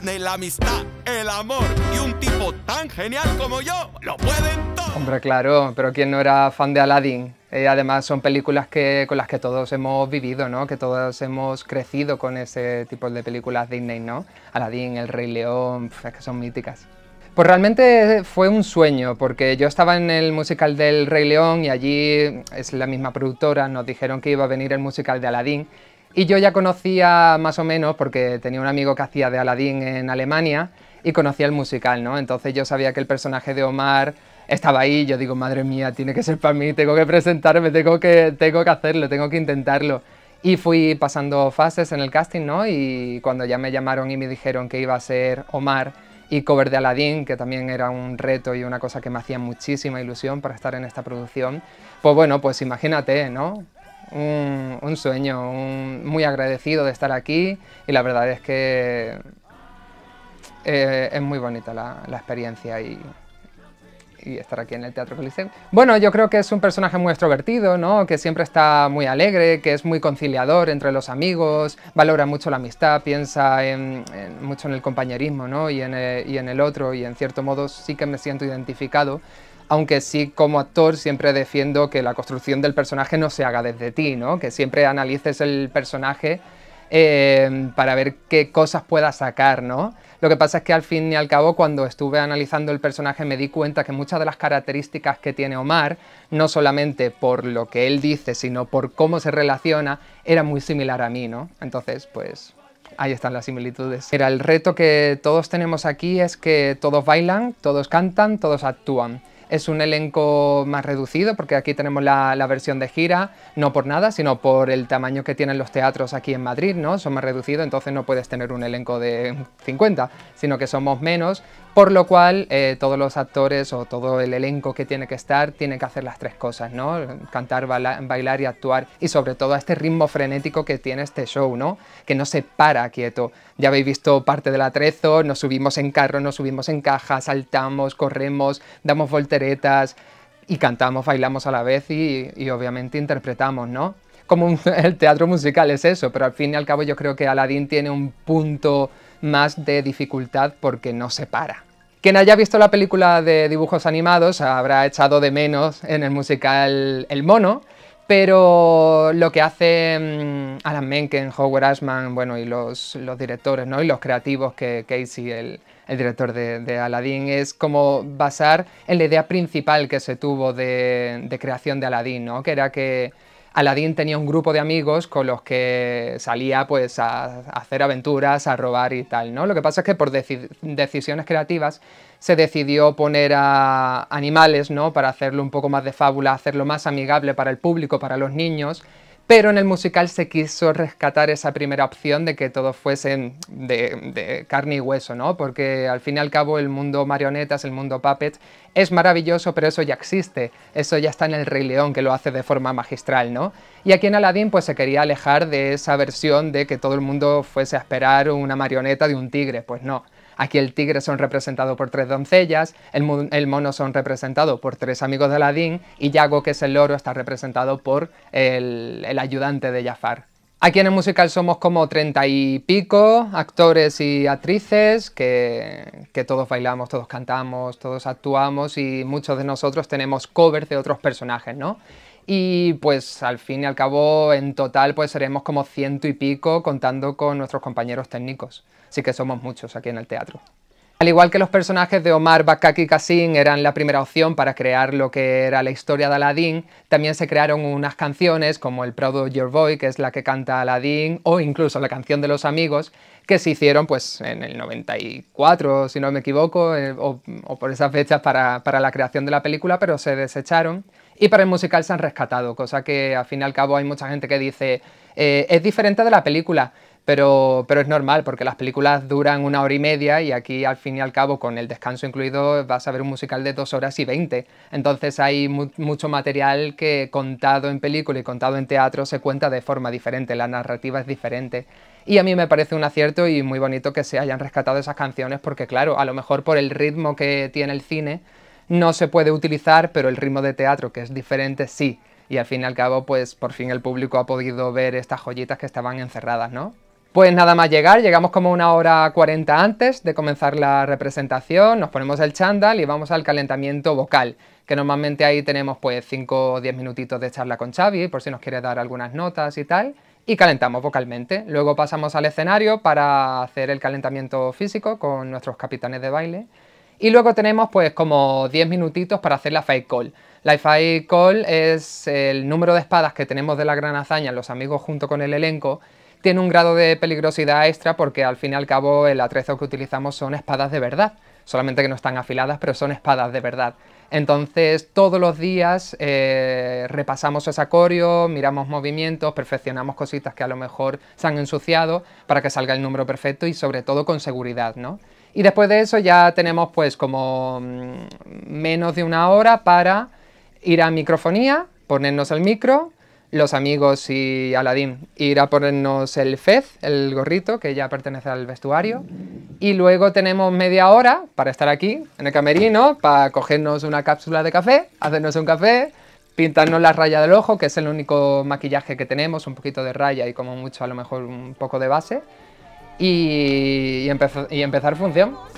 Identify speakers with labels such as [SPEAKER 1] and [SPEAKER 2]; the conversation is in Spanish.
[SPEAKER 1] Disney, la amistad, el amor y un tipo tan genial como yo lo pueden todo. Hombre, claro, pero ¿quién no era fan de Aladdin? Eh, además son películas que, con las que todos hemos vivido, ¿no? Que todos hemos crecido con ese tipo de películas Disney, ¿no? Aladdin, El Rey León, es que son míticas. Pues realmente fue un sueño, porque yo estaba en el musical del Rey León y allí es la misma productora, nos dijeron que iba a venir el musical de Aladdin y yo ya conocía más o menos, porque tenía un amigo que hacía de Aladdin en Alemania, y conocía el musical, ¿no? Entonces yo sabía que el personaje de Omar estaba ahí, yo digo, madre mía, tiene que ser para mí, tengo que presentarme, tengo que, tengo que hacerlo, tengo que intentarlo. Y fui pasando fases en el casting, ¿no? Y cuando ya me llamaron y me dijeron que iba a ser Omar y cover de Aladdin, que también era un reto y una cosa que me hacía muchísima ilusión para estar en esta producción, pues bueno, pues imagínate, ¿no? un, sueño, muy agradecido de estar aquí y la verdad es que eh, es muy bonita la, experiencia y, estar aquí en el Teatro Coliseo. Bueno, yo creo que es un personaje muy extrovertido, ¿no? Que siempre está muy alegre, que es muy conciliador entre los amigos, valora mucho la amistad, piensa mucho en el compañerismo, ¿no? Y en eh, y en el otro, y en cierto modo sí que me siento identificado aunque sí como actor siempre defiendo que la construcción del personaje no se haga desde ti, ¿no? que siempre analices el personaje eh, para ver qué cosas pueda sacar, ¿no? Lo que pasa es que al fin y al cabo cuando estuve analizando el personaje me di cuenta que muchas de las características que tiene Omar, no solamente por lo que él dice, sino por cómo se relaciona, era muy similar a mí, ¿no? Entonces, pues ahí están las similitudes. Mira, el reto que todos tenemos aquí es que todos bailan, todos cantan, todos actúan. Es un elenco más reducido porque aquí tenemos la, versión de gira, no por nada, sino por el tamaño que tienen los teatros aquí en Madrid, ¿no? Son más reducidos, entonces no puedes tener un elenco de 50, sino que somos menos por lo cual, eh, todos los actores o todo el elenco que tiene que estar tiene que hacer las tres cosas, ¿no? Cantar, bailar, y actuar. Y sobre todo a este ritmo frenético que tiene este show, ¿no? Que no se para quieto. Ya habéis visto parte del atrezo, nos subimos en carro, nos subimos en caja, saltamos, corremos, damos volteretas y cantamos, bailamos a la vez y, obviamente interpretamos, ¿no? Como el teatro musical es eso, pero al fin y al cabo yo creo que Aladdin tiene un punto más de dificultad porque no se para. Quien haya visto la película de dibujos animados habrá echado de menos en el musical El Mono, pero lo que hacen mm, Alan Menken, Howard Ashman, bueno, y los, directores, ¿no? Y los creativos que Casey, el, director de, Aladdin, es como basar en la idea principal que se tuvo de, de creación de Aladdin, ¿no? Que era que Aladín tenía un grupo de amigos con los que salía pues a, hacer aventuras, a robar y tal, ¿no? Lo que pasa es que por decisiones creativas se decidió poner a animales, ¿no? Para hacerlo un poco más de fábula, hacerlo más amigable para el público, para los niños, pero en el musical se quiso rescatar esa primera opción de que todos fuesen de, carne y hueso, ¿no? Porque al fin y al cabo el mundo marionetas, el mundo puppet, es maravilloso, pero eso ya existe, eso ya está en el Rey León, que lo hace de forma magistral, ¿no? Y aquí en Aladdin pues se quería alejar de esa versión de que todo el mundo fuese a esperar una marioneta de un tigre, pues no. Aquí el tigre son representados por tres doncellas, el, mono son representados por tres amigos de Aladín y Yago, que es el loro, está representado por el, ayudante de Jafar. Aquí en el musical somos como treinta y pico actores y actrices que, que, todos bailamos, todos cantamos, todos actuamos y muchos de nosotros tenemos covers de otros personajes, ¿no? y pues al fin y al cabo en total pues seremos como ciento y pico contando con nuestros compañeros técnicos, así que somos muchos aquí en el teatro. Al igual que los personajes de Omar, Bakaki y Kassin eran la primera opción para crear lo que era la historia de Aladdin, también se crearon unas canciones como El Proud of Your Boy, que es la que canta Aladdin, o incluso la canción de los amigos, que se hicieron pues en el 94, si no me equivoco, eh, o, por esas fechas para, para la creación de la película, pero se desecharon y para el musical se han rescatado, cosa que al fin y al cabo hay mucha gente que dice, eh, es diferente de la película, pero, pero, es normal porque las películas duran una hora y media y aquí al fin y al cabo con el descanso incluido vas a ver un musical de dos horas y veinte. Entonces hay mucho material que contado en película y contado en teatro se cuenta de forma diferente, la narrativa es diferente. Y a mí me parece un acierto y muy bonito que se hayan rescatado esas canciones porque claro, a lo mejor por el ritmo que tiene el cine, no se puede utilizar, pero el ritmo de teatro, que es diferente, sí. Y al fin y al cabo, pues por fin el público ha podido ver estas joyitas que estaban encerradas, ¿no? Pues nada más llegar, llegamos como una hora 40 antes de comenzar la representación, nos ponemos el chándal y vamos al calentamiento vocal, que normalmente ahí tenemos pues 5 o 10 minutitos de charla con Xavi, por si nos quiere dar algunas notas y tal, y calentamos vocalmente. Luego pasamos al escenario para hacer el calentamiento físico con nuestros capitanes de baile y luego tenemos pues como 10 minutitos para hacer la Fight Call. La Fight Call es el número de espadas que tenemos de la gran hazaña, los amigos junto con el elenco. Tiene un grado de peligrosidad extra porque al fin y al cabo el atrezo que utilizamos son espadas de verdad. Solamente que no están afiladas, pero son espadas de verdad. Entonces todos los días eh, repasamos ese acorio miramos movimientos, perfeccionamos cositas que a lo mejor se han ensuciado para que salga el número perfecto y sobre todo con seguridad, ¿no? Y después de eso ya tenemos pues como mm, menos de una hora para ir a microfonía, ponernos el micro, los amigos y Aladín, ir a ponernos el fez, el gorrito, que ya pertenece al vestuario. Y luego tenemos media hora para estar aquí, en el camerino, para cogernos una cápsula de café, hacernos un café, pintarnos la raya del ojo, que es el único maquillaje que tenemos, un poquito de raya y como mucho a lo mejor un poco de base y, y, empezar función.